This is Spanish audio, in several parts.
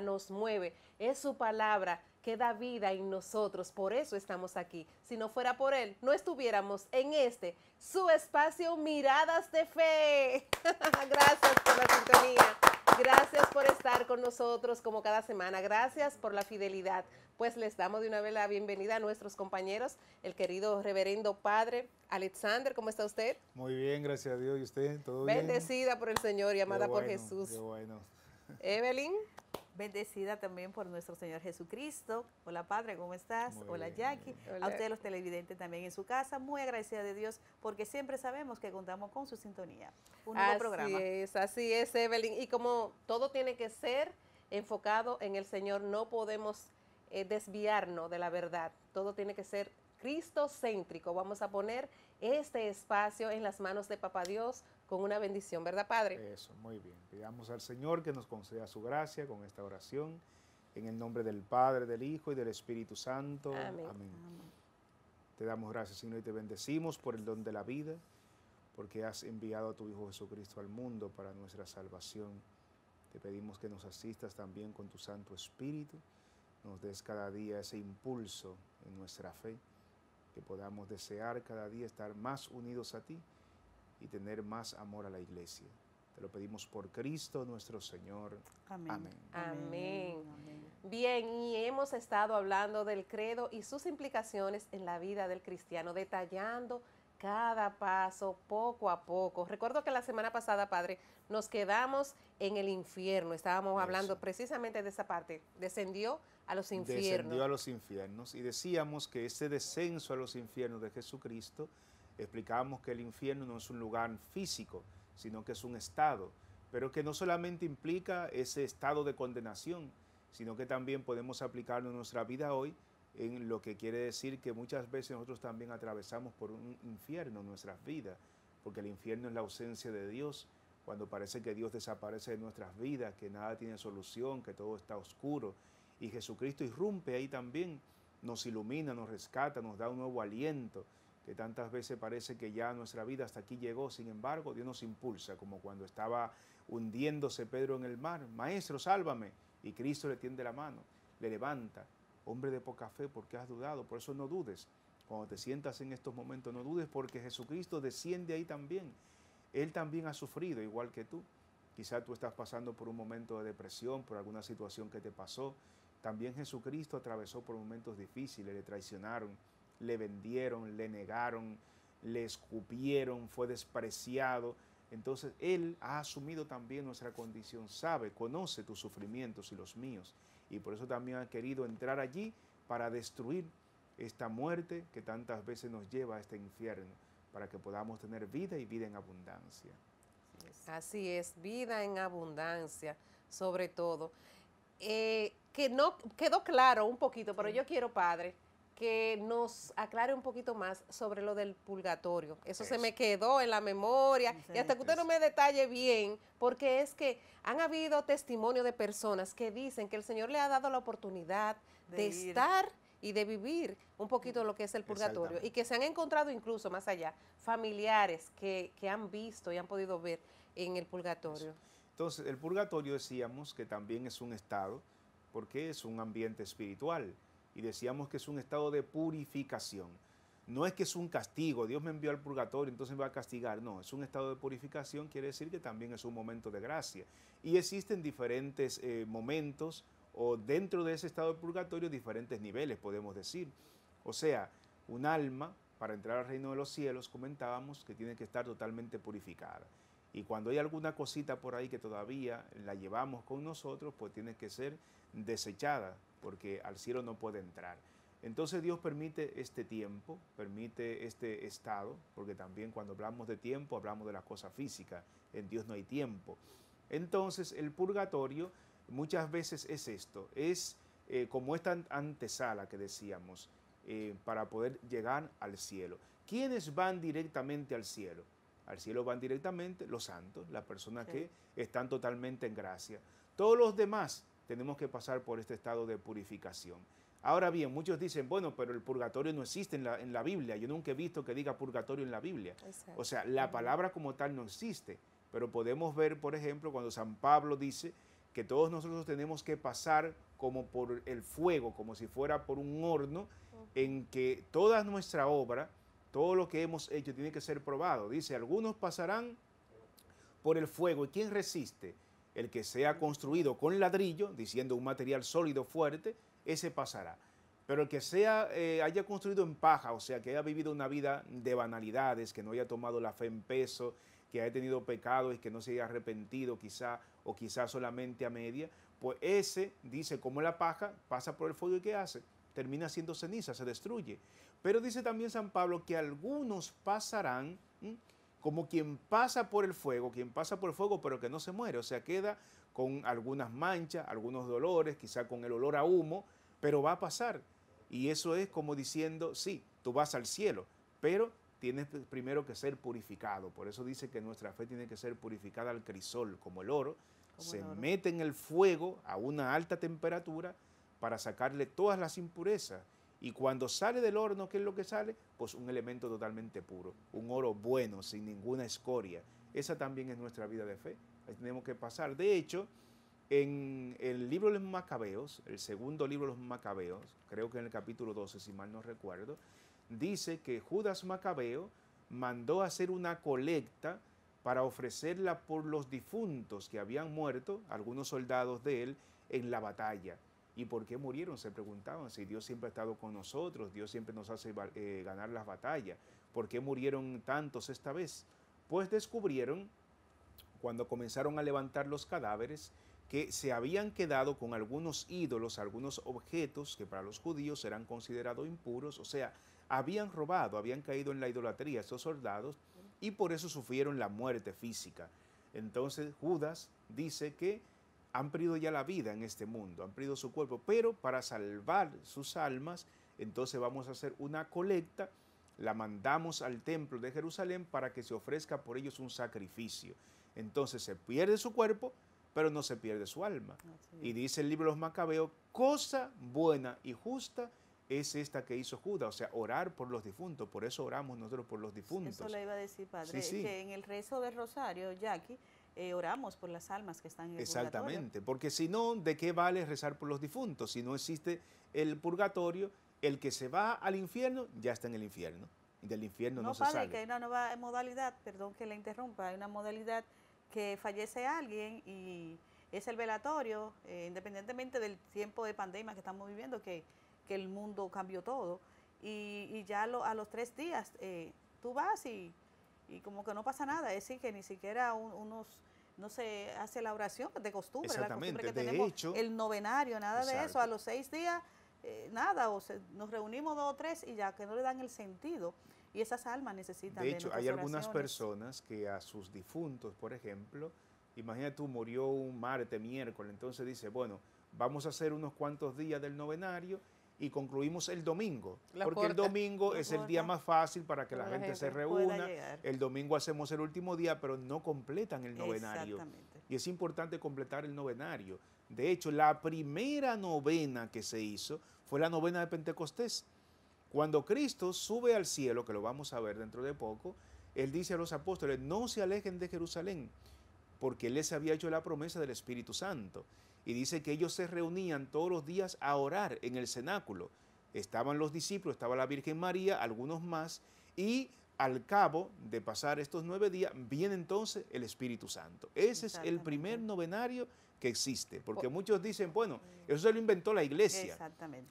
nos mueve. Es su palabra que da vida en nosotros. Por eso estamos aquí. Si no fuera por Él, no estuviéramos en este, su espacio Miradas de Fe. Gracias por la sintonía. Gracias por estar con nosotros como cada semana. Gracias por la fidelidad. Pues les damos de una vez la bienvenida a nuestros compañeros, el querido reverendo padre Alexander. ¿Cómo está usted? Muy bien, gracias a Dios. ¿Y usted? ¿Todo bien? Bendecida por el Señor y amada por Jesús. bueno. Evelyn bendecida también por nuestro Señor Jesucristo. Hola Padre, ¿cómo estás? Hola Jackie. A ustedes los televidentes también en su casa. Muy agradecida de Dios porque siempre sabemos que contamos con su sintonía. Un nuevo programa. Así es, así es, Evelyn. Y como todo tiene que ser enfocado en el Señor, no podemos eh, desviarnos de la verdad. Todo tiene que ser cristo-céntrico, Vamos a poner este espacio en las manos de Papá Dios con una bendición, ¿verdad, Padre? Eso, muy bien. Pidamos al Señor que nos conceda su gracia con esta oración. En el nombre del Padre, del Hijo y del Espíritu Santo. Amén. Amén. Te damos gracias, Señor, y te bendecimos por el don de la vida, porque has enviado a tu Hijo Jesucristo al mundo para nuestra salvación. Te pedimos que nos asistas también con tu Santo Espíritu, nos des cada día ese impulso en nuestra fe, que podamos desear cada día estar más unidos a ti y tener más amor a la iglesia. Te lo pedimos por Cristo nuestro Señor. Amén. Amén. Bien, y hemos estado hablando del credo y sus implicaciones en la vida del cristiano, detallando cada paso poco a poco. Recuerdo que la semana pasada, Padre, nos quedamos en el infierno. Estábamos hablando precisamente de esa parte. Descendió a los infiernos. Descendió a los infiernos y decíamos que ese descenso a los infiernos de Jesucristo Explicábamos que el infierno no es un lugar físico, sino que es un estado, pero que no solamente implica ese estado de condenación, sino que también podemos aplicarlo en nuestra vida hoy, en lo que quiere decir que muchas veces nosotros también atravesamos por un infierno en nuestras vidas, porque el infierno es la ausencia de Dios, cuando parece que Dios desaparece de nuestras vidas, que nada tiene solución, que todo está oscuro, y Jesucristo irrumpe ahí también, nos ilumina, nos rescata, nos da un nuevo aliento que tantas veces parece que ya nuestra vida hasta aquí llegó, sin embargo, Dios nos impulsa, como cuando estaba hundiéndose Pedro en el mar, Maestro, sálvame, y Cristo le tiende la mano, le levanta, hombre de poca fe, porque has dudado, por eso no dudes, cuando te sientas en estos momentos, no dudes, porque Jesucristo desciende ahí también, Él también ha sufrido, igual que tú, quizá tú estás pasando por un momento de depresión, por alguna situación que te pasó, también Jesucristo atravesó por momentos difíciles, le traicionaron, le vendieron, le negaron, le escupieron, fue despreciado. Entonces Él ha asumido también nuestra condición, sabe, conoce tus sufrimientos y los míos. Y por eso también ha querido entrar allí para destruir esta muerte que tantas veces nos lleva a este infierno, para que podamos tener vida y vida en abundancia. Así es, vida en abundancia, sobre todo. Eh, que no quedó claro un poquito, pero yo quiero, Padre, que nos aclare un poquito más sobre lo del purgatorio. Eso, se me quedó en la memoria y hasta que usted no me detalle bien, porque es que han habido testimonio de personas que dicen que el Señor le ha dado la oportunidad de, estar y de vivir un poquito lo que es el purgatorio y que se han encontrado incluso más allá familiares que, han visto y han podido ver en el purgatorio. Entonces, el purgatorio decíamos que también es un estado porque es un ambiente espiritual y decíamos que es un estado de purificación. No es que es un castigo, Dios me envió al purgatorio, entonces me va a castigar. No, es un estado de purificación, quiere decir que también es un momento de gracia. Y existen diferentes eh, momentos o dentro de ese estado de purgatorio diferentes niveles, podemos decir. O sea, un alma, para entrar al reino de los cielos, comentábamos que tiene que estar totalmente purificada. Y cuando hay alguna cosita por ahí que todavía la llevamos con nosotros, pues tiene que ser desechada, porque al cielo no puede entrar. Entonces Dios permite este tiempo, permite este estado, porque también cuando hablamos de tiempo hablamos de las cosas físicas, en Dios no hay tiempo. Entonces el purgatorio muchas veces es esto, es eh, como esta antesala que decíamos, eh, para poder llegar al cielo. ¿Quiénes van directamente al cielo? Al cielo van directamente los santos, las personas que están totalmente en gracia. Todos los demás tenemos que pasar por este estado de purificación. Ahora bien, muchos dicen, bueno, pero el purgatorio no existe en la, Biblia. Yo nunca he visto que diga purgatorio en la Biblia. O sea, la palabra como tal no existe. Pero podemos ver, por ejemplo, cuando San Pablo dice que todos nosotros tenemos que pasar como por el fuego, como si fuera por un horno, en que toda nuestra obra, todo lo que hemos hecho tiene que ser probado. Dice, algunos pasarán por el fuego. ¿Y quién resiste? El que sea construido con ladrillo, diciendo un material sólido fuerte, ese pasará. Pero el que sea, eh, haya construido en paja, o sea, que haya vivido una vida de banalidades, que no haya tomado la fe en peso, que haya tenido pecados y que no se haya arrepentido quizá, o quizá solamente a media, pues ese, dice, como la paja, pasa por el fuego y ¿qué hace? Termina siendo ceniza, se destruye. Pero dice también San Pablo que algunos pasarán como quien pasa por el fuego, quien pasa por el fuego pero que no se muere, o sea, queda con algunas manchas, algunos dolores, quizá con el olor a humo, pero va a pasar. Y eso es como diciendo, sí, tú vas al cielo, pero tienes primero que ser purificado. Por eso dice que nuestra fe tiene que ser purificada al crisol, como el oro. se mete en el fuego a una alta temperatura para sacarle todas las impurezas y cuando sale del horno, ¿qué es lo que sale? Pues un elemento totalmente puro, un oro bueno, sin ninguna escoria. Esa también es nuestra vida de fe. Ahí tenemos que pasar. De hecho, en el libro de los Macabeos, el segundo libro de los Macabeos, creo que en el capítulo 12, si mal no recuerdo, dice que Judas Macabeo mandó hacer una colecta para ofrecerla por los difuntos que habían muerto, algunos soldados de él, en la batalla. ¿Y por qué murieron? Se preguntaban. Si Dios siempre ha estado con nosotros, Dios siempre nos hace eh, ganar las batallas. ¿Por qué murieron tantos esta vez? Pues descubrieron, cuando comenzaron a levantar los cadáveres, que se habían quedado con algunos ídolos, algunos objetos que para los judíos eran considerados impuros, o sea, habían robado, habían caído en la idolatría esos soldados y por eso sufrieron la muerte física. Entonces Judas dice que han perdido ya la vida en este mundo, han perdido su cuerpo, pero para salvar sus almas, entonces vamos a hacer una colecta, la mandamos al templo de Jerusalén para que se ofrezca por ellos un sacrificio. Entonces se pierde su cuerpo, pero no se pierde su alma. Y dice el libro de los Macabeos, cosa buena y justa es esta que hizo Judas, o sea, orar por los difuntos, por eso oramos nosotros por los difuntos. Eso le iba a decir, padre, que en el rezo del rosario, Jackie, eh, oramos por las almas que están en el Exactamente, porque si no, ¿de qué vale rezar por los difuntos? Si no existe el purgatorio, el que se va al infierno ya está en el infierno. Y del infierno no, se padre, se que hay una nueva modalidad, perdón que le interrumpa, hay una modalidad que fallece alguien y es el velatorio, eh, independientemente del tiempo de pandemia que estamos viviendo, que, el mundo cambió todo. Y, ya a los tres días eh, tú vas y, como que no pasa nada, es decir, que ni siquiera unos no se hace la oración pues, de costumbre, la costumbre que tenemos, el novenario, nada de eso, a los seis días, eh, nada, o nos reunimos dos o tres y ya que no le dan el sentido. Y esas almas necesitan. De, de hecho, hay algunas personas que a sus difuntos, por ejemplo, imagínate tú, murió un martes, miércoles, entonces dice, bueno, vamos a hacer unos cuantos días del novenario y concluimos el domingo. porque el domingo es el día más fácil para que la, gente, se reúna. El domingo hacemos el último día, pero no completan el novenario. Y es importante completar el novenario. De hecho, la primera novena que se hizo fue la novena de Pentecostés. Cuando Cristo sube al cielo, que lo vamos a ver dentro de poco, Él dice a los apóstoles, no se alejen de Jerusalén, porque Él les había hecho la promesa del Espíritu Santo y dice que ellos se reunían todos los días a orar en el cenáculo. Estaban los discípulos, estaba la Virgen María, algunos más, y al cabo de pasar estos nueve días, viene entonces el Espíritu Santo. Ese es el primer novenario que existe, porque muchos dicen, bueno, eso se lo inventó la iglesia.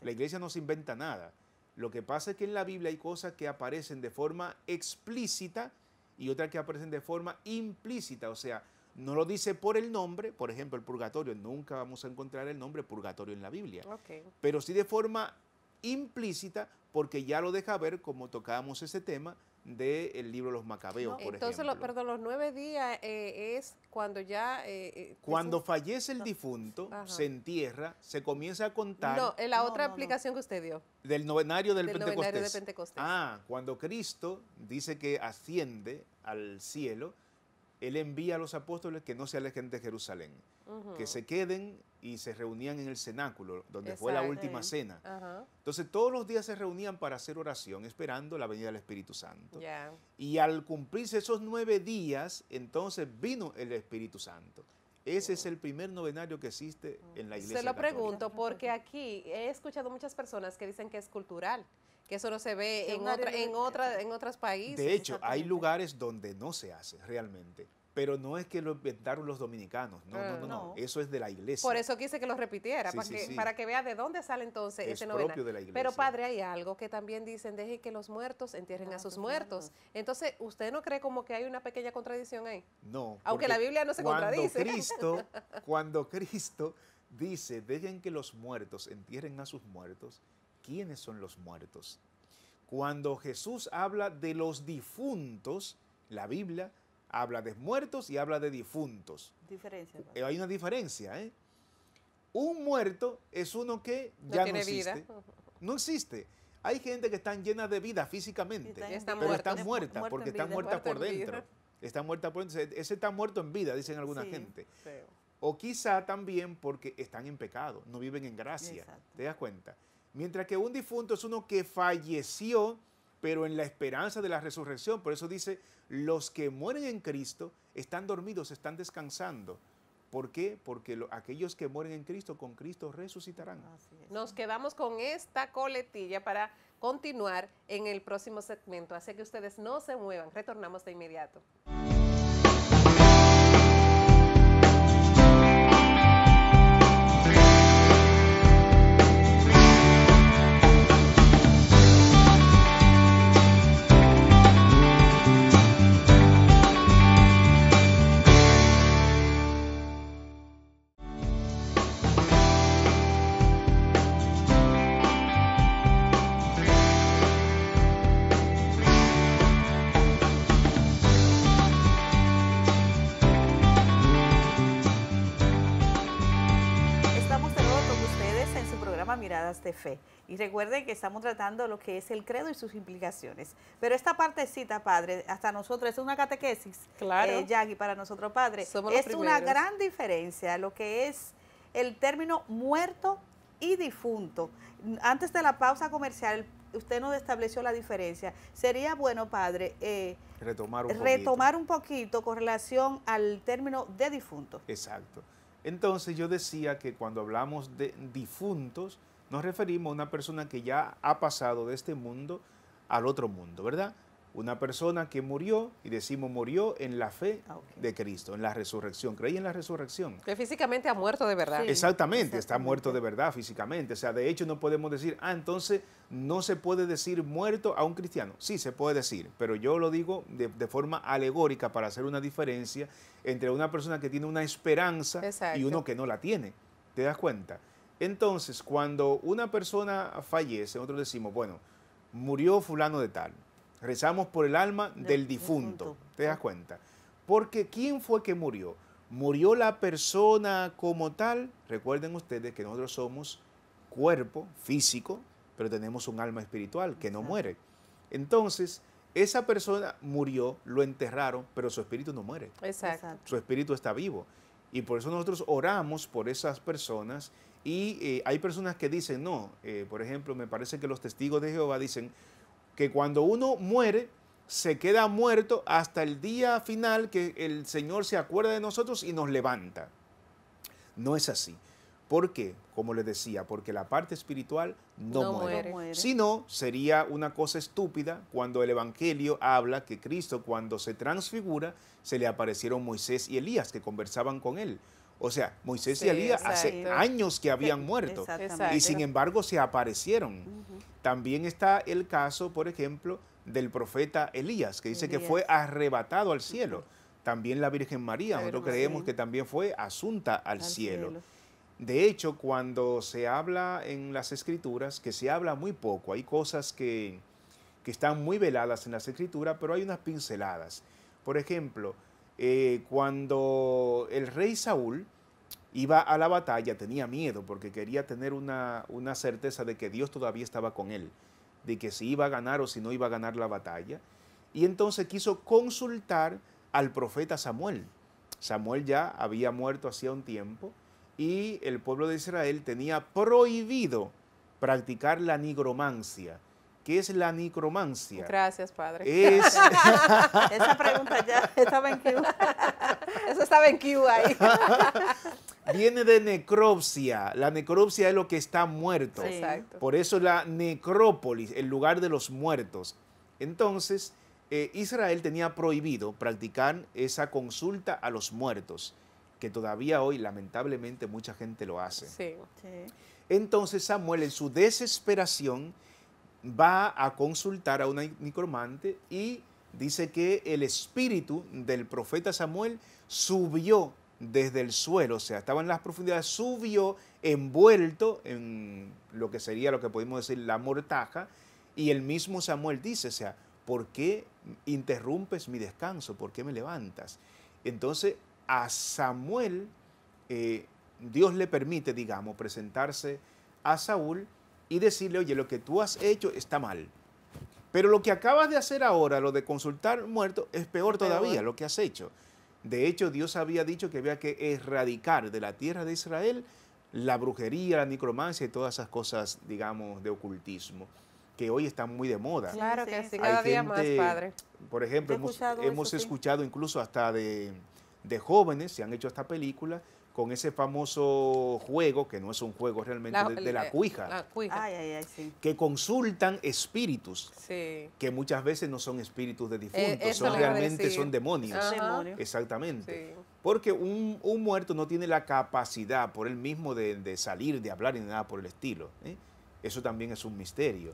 La iglesia no se inventa nada. Lo que pasa es que en la Biblia hay cosas que aparecen de forma explícita y otras que aparecen de forma implícita, o sea, no lo dice por el nombre, por ejemplo, el purgatorio, nunca vamos a encontrar el nombre purgatorio en la Biblia, pero sí de forma implícita porque ya lo deja ver como tocábamos ese tema del de libro Los Macabeos, por ejemplo. Entonces, perdón, los nueve días eh, es cuando ya... Eh, eh, cuando fallece el difunto, se entierra, se comienza a contar... No, en la otra explicación que usted dio. Del novenario del, Pentecostés. Ah, cuando Cristo dice que asciende al cielo, él envía a los apóstoles que no se alejen de Jerusalén, que se queden y se reunían en el cenáculo, donde fue la última cena. Entonces todos los días se reunían para hacer oración, esperando la venida del Espíritu Santo. Y al cumplirse esos nueve días, entonces vino el Espíritu Santo. Ese es el primer novenario que existe en la iglesia. Se lo pregunto porque aquí he escuchado muchas personas que dicen que es cultural que eso no se ve en, otra, en, otros países. De hecho, hay lugares donde no se hace realmente. Pero no es que lo inventaron los dominicanos, no, no, ah, no, eso es de la iglesia. Por eso quise que lo repitiera, para, que, para que vea de dónde sale entonces es ese Es Propio de la iglesia. Pero padre, hay algo que también dicen, dejen que los muertos entierren ah, a sus pues, muertos. Entonces, ¿usted no cree como que hay una pequeña contradicción ahí? No. Aunque la Biblia no se cuando contradice. Cristo, cuando Cristo dice, dejen que los muertos entierren a sus muertos, quiénes son los muertos. Cuando Jesús habla de los difuntos, la Biblia habla de muertos y habla de difuntos. Pues. Eh, hay una diferencia, ¿eh? Un muerto es uno que ya no, existe. No existe. Hay gente que están llena de vida físicamente, pero están está porque están muertas por dentro. Está por dentro. Ese está muerto en vida, dicen alguna gente. O quizá también porque están en pecado, no viven en gracia. ¿Te das cuenta? Mientras que un difunto es uno que falleció, pero en la esperanza de la resurrección. Por eso dice, los que mueren en Cristo están dormidos, están descansando. ¿Por qué? Porque aquellos que mueren en Cristo, con Cristo resucitarán. Nos quedamos con esta coletilla para continuar en el próximo segmento. Así que ustedes no se muevan. Retornamos de inmediato. Miradas de Fe. Y recuerden que estamos tratando lo que es el credo y sus implicaciones. Pero esta partecita, Padre, hasta nosotros es una catequesis. Claro. Y eh, Yagi, para nosotros, Padre, es una gran diferencia lo que es el término muerto y difunto. Antes de la pausa comercial, usted nos estableció la diferencia. Sería bueno, Padre, eh, retomar, un poquito con relación al término de difunto. Exacto. Entonces yo decía que cuando hablamos de difuntos, nos referimos a una persona que ya ha pasado de este mundo al otro mundo, ¿verdad? Una persona que murió, y decimos murió en la fe ah, de Cristo, en la resurrección. Creí en la resurrección. Que físicamente ha muerto de verdad. exactamente, está muerto de verdad físicamente. O sea, de hecho no podemos decir, ah, entonces no se puede decir muerto a un cristiano. Sí, se puede decir, pero yo lo digo de, forma alegórica para hacer una diferencia entre una persona que tiene una esperanza y uno que no la tiene. ¿Te das cuenta? Entonces, cuando una persona fallece, nosotros decimos, bueno, murió fulano de tal. Rezamos por el alma del, difunto, ¿Te das cuenta? Porque ¿quién fue que murió? ¿Murió la persona como tal? Recuerden ustedes que nosotros somos cuerpo físico, pero tenemos un alma espiritual que no muere. Entonces, esa persona murió, lo enterraron, pero su espíritu no muere. Exacto. Su espíritu está vivo. Y por eso nosotros oramos por esas personas. Y eh, hay personas que dicen, no, eh, por ejemplo, me parece que los testigos de Jehová dicen, que cuando uno muere, se queda muerto hasta el día final que el Señor se acuerda de nosotros y nos levanta. No es así. ¿Por qué? Como les decía, porque la parte espiritual no, muere. muere. Si no, sería una cosa estúpida cuando el Evangelio habla que Cristo cuando se transfigura, se le aparecieron Moisés y Elías que conversaban con él. O sea, Moisés y Elías hace años que habían muerto y sin embargo se aparecieron. También está el caso, por ejemplo, del profeta Elías, que dice que fue arrebatado al cielo. También la Virgen María, nosotros creemos que también fue asunta al, cielo. De hecho, cuando se habla en las escrituras, que se habla muy poco, hay cosas que, que están muy veladas en las escrituras, pero hay unas pinceladas. Por ejemplo, eh, cuando el rey Saúl iba a la batalla tenía miedo porque quería tener una, una certeza de que Dios todavía estaba con él, de que si iba a ganar o si no iba a ganar la batalla. Y entonces quiso consultar al profeta Samuel. Samuel ya había muerto hacía un tiempo y el pueblo de Israel tenía prohibido practicar la nigromancia, ¿Qué es la necromancia. Gracias, padre. Esa pregunta ya estaba en Q. Eso estaba en Q ahí. Viene de necropsia. La necropsia es lo que está muerto. Exacto. Por eso la necrópolis, el lugar de los muertos. Entonces, eh, Israel tenía prohibido practicar esa consulta a los muertos, que todavía hoy lamentablemente mucha gente lo hace. Sí. Entonces Samuel en su desesperación va a consultar a una nicromante y dice que el espíritu del profeta Samuel subió desde el suelo, o sea, estaba en las profundidades, subió envuelto en lo que sería lo que podemos decir la mortaja, y el mismo Samuel dice, o sea, ¿por qué interrumpes mi descanso? ¿Por qué me levantas? Entonces, a Samuel eh, Dios le permite, digamos, presentarse a Saúl y decirle, oye, lo que tú has hecho está mal. Pero lo que acabas de hacer ahora, lo de consultar muertos, es peor todavía lo que has hecho. De hecho, Dios había dicho que había que erradicar de la tierra de Israel la brujería, la necromancia y todas esas cosas, digamos, de ocultismo, que hoy están muy de moda. Claro que sí, cada día más, padre. Por ejemplo, hemos, escuchado, incluso hasta de, de jóvenes, se han hecho esta película con ese famoso juego, que no es un juego realmente, de, la eh, cuija. Que consultan espíritus, que muchas veces no son espíritus de eh, difuntos, son realmente son demonios. Exactamente. Porque un, un, muerto no tiene la capacidad por él mismo de, salir, de hablar ni nada por el estilo. ¿eh? Eso también es un misterio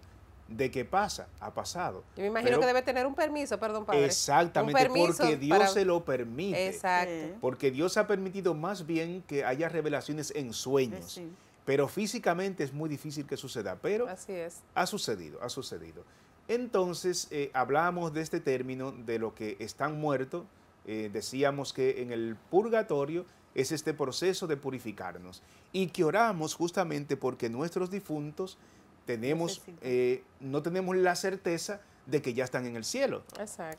de qué pasa, ha pasado. Yo me imagino que debe tener un permiso, perdón, padre. Exactamente, porque Dios se lo permite. Exacto. Porque Dios ha permitido más bien que haya revelaciones en sueños. Pero físicamente es muy difícil que suceda, pero Así es. ha sucedido, ha sucedido. Entonces, eh, hablamos de este término, de lo que están muertos. Eh, decíamos que en el purgatorio es este proceso de purificarnos y que oramos justamente porque nuestros difuntos tenemos, eh, no tenemos la certeza de que ya están en el cielo.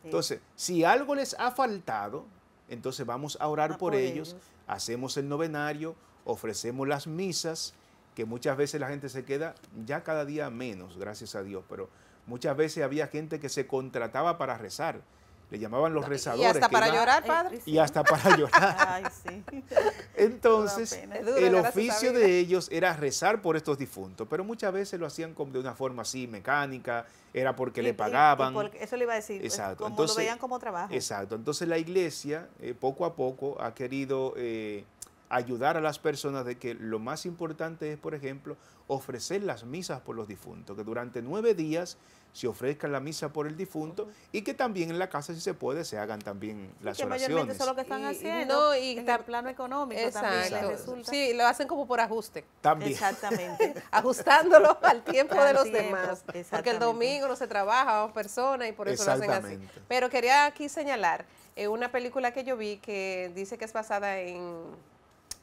Entonces, si algo les ha faltado, entonces vamos a orar ah, por, ellos, hacemos el novenario, ofrecemos las misas, que muchas veces la gente se queda ya cada día menos, gracias a Dios, pero muchas veces había gente que se contrataba para rezar le llamaban los rezadores. Y hasta para llorar, padre. Y hasta para llorar. Ay, sí. Entonces, el oficio de ellos era rezar por estos difuntos, pero muchas veces lo hacían de una forma así, mecánica, era porque le pagaban. eso le iba a decir, pues, exacto. Como entonces, lo veían como trabajo. Exacto, entonces la iglesia eh, poco a poco ha querido eh, ayudar a las personas de que lo más importante es, por ejemplo, ofrecer las misas por los difuntos, que durante nueve días se ofrezca la misa por el difunto y que también en la casa, si se puede, se hagan también las que oraciones. Mayormente eso es lo que están haciendo. Y, plano económico exacto. Sí, lo hacen como por ajuste. También. Exactamente. Ajustándolo al tiempo de los demás. Porque el domingo no se trabaja, dos personas y por eso lo hacen así. Pero quería aquí señalar eh, una película que yo vi que dice que es basada en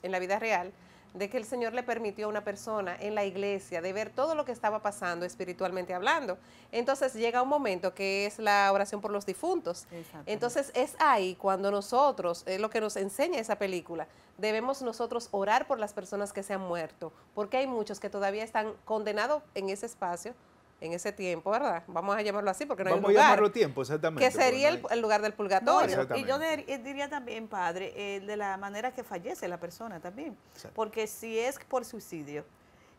en la vida real de que el Señor le permitió a una persona en la iglesia de ver todo lo que estaba pasando espiritualmente hablando. Entonces llega un momento que es la oración por los difuntos. Entonces es ahí cuando nosotros, es eh, lo que nos enseña esa película, debemos nosotros orar por las personas que se han muerto, porque hay muchos que todavía están condenados en ese espacio en ese tiempo, ¿verdad? Vamos a llamarlo así porque no hay lugar. Vamos a llamarlo tiempo, exactamente. Que sería el, lugar del purgatorio. y yo eh, diría también, padre, de la manera que fallece la persona también. Porque si es por suicidio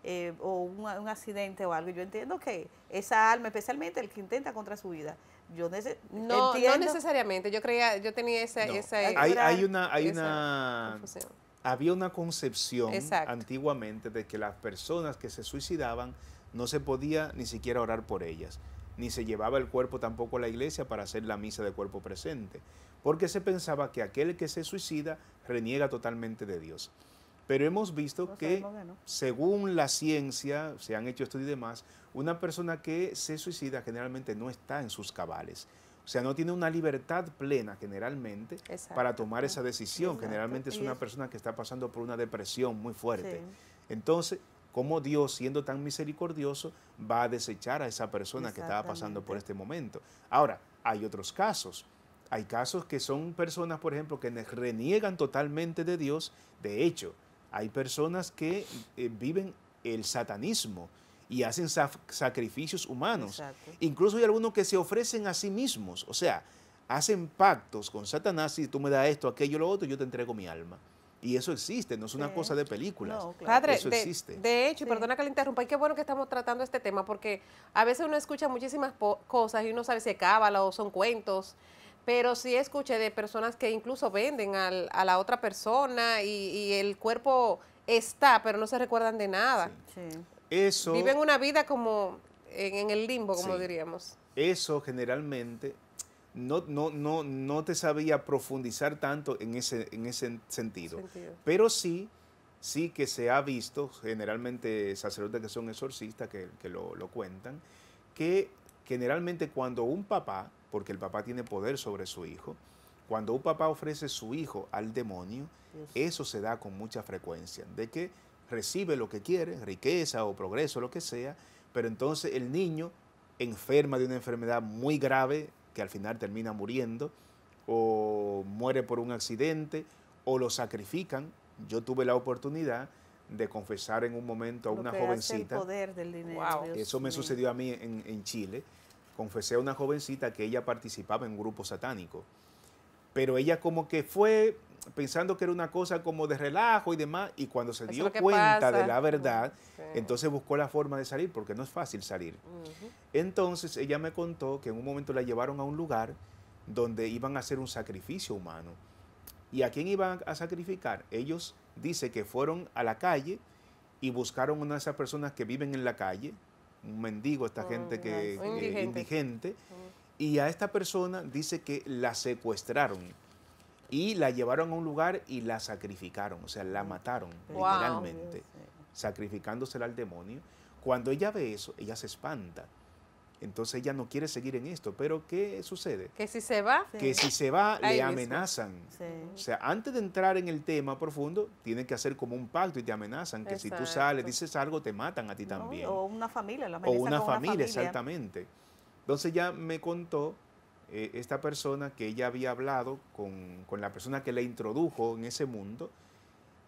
eh, o un, accidente o algo, yo entiendo que esa alma, especialmente el que intenta contra su vida, yo no, entiendo. no necesariamente, yo creía, yo tenía esa... hay, una... Hay una... Había una concepción antiguamente de que las personas que se suicidaban no se podía ni siquiera orar por ellas, ni se llevaba el cuerpo tampoco a la iglesia para hacer la misa de cuerpo presente, porque se pensaba que aquel que se suicida reniega totalmente de Dios. Pero hemos visto que, según la ciencia, se han hecho estudios y demás, una persona que se suicida generalmente no está en sus cabales. O sea, no tiene una libertad plena generalmente para tomar esa decisión. Generalmente es una persona que está pasando por una depresión muy fuerte. Entonces, cómo Dios, siendo tan misericordioso, va a desechar a esa persona que estaba pasando por este momento. Ahora, hay otros casos. Hay casos que son personas, por ejemplo, que reniegan totalmente de Dios. De hecho, hay personas que eh, viven el satanismo y hacen sacrificios humanos. Incluso hay algunos que se ofrecen a sí mismos. O sea, hacen pactos con Satanás, y tú me das esto, aquello, lo otro, yo te entrego mi alma. Y eso existe, no es una cosa de películas. Padre, eso existe. De, hecho, y perdona que le interrumpa, y qué bueno que estamos tratando este tema, porque a veces uno escucha muchísimas cosas y uno sabe si es cábala o son cuentos, pero sí escuché de personas que incluso venden a la otra persona y, el cuerpo está, pero no se recuerdan de nada. Sí. Viven una vida como en el limbo, como diríamos. Eso generalmente no, no, no, te sabía profundizar tanto en ese, en ese sentido. Pero sí, sí que se ha visto, generalmente sacerdotes que son exorcistas, que, lo, cuentan, que generalmente cuando un papá, porque el papá tiene poder sobre su hijo, cuando un papá ofrece su hijo al demonio, eso se da con mucha frecuencia, de que recibe lo que quiere, riqueza o progreso, lo que sea, pero entonces el niño enferma de una enfermedad muy grave, que al final termina muriendo, o muere por un accidente, o lo sacrifican. Yo tuve la oportunidad de confesar en un momento a una jovencita. Eso me sucedió a mí en, en Chile. Confesé a una jovencita que ella participaba en un grupo satánico. Pero ella como que fue, pensando que era una cosa como de relajo y demás, y cuando se dio cuenta de la verdad, entonces buscó la forma de salir, porque no es fácil salir. Entonces ella me contó que en un momento la llevaron a un lugar donde iban a hacer un sacrificio humano. ¿Y a quién iban a sacrificar? Ellos dice que fueron a la calle y buscaron una de esas personas que viven en la calle, un mendigo, esta oh, gente que es indigente. y a esta persona dice que la secuestraron y la llevaron a un lugar y la sacrificaron, o sea, la mataron literalmente, sacrificándosela al demonio. Cuando ella ve eso, ella se espanta. Entonces ella no quiere seguir en esto, pero ¿qué sucede? Que si se va, que si se va le amenazan. O sea, antes de entrar en el tema profundo, tienen que hacer como un pacto y te amenazan que si tú sales, dices algo, te matan a ti también. O una familia, la O una, familia, una familia, exactamente. Entonces ya me contó eh, esta persona que ella había hablado con, la persona que la introdujo en ese mundo.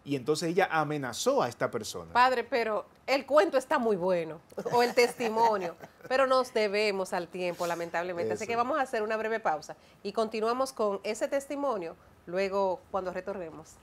Y entonces ella amenazó a esta persona. Padre, pero el cuento está muy bueno, o el testimonio, pero nos debemos al tiempo, lamentablemente. Así que vamos a hacer una breve pausa y continuamos con ese testimonio luego cuando retornemos.